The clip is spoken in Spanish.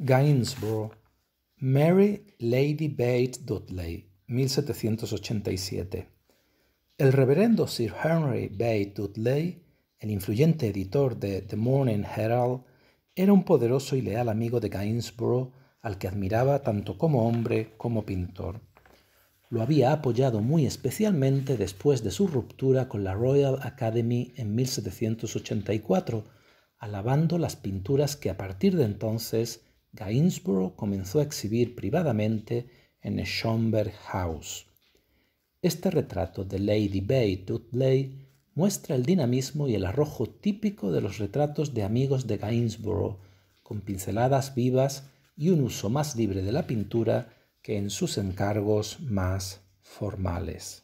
Gainsborough, Mary Lady Bate Dudley, 1787. El reverendo Sir Henry Bate Dudley, el influyente editor de The Morning Herald, era un poderoso y leal amigo de Gainsborough al que admiraba tanto como hombre como pintor. Lo había apoyado muy especialmente después de su ruptura con la Royal Academy en 1784, alabando las pinturas que a partir de entonces Gainsborough comenzó a exhibir privadamente en Schomberg House. Este retrato de Lady Bay Dudley muestra el dinamismo y el arrojo típico de los retratos de amigos de Gainsborough, con pinceladas vivas y un uso más libre de la pintura que en sus encargos más formales.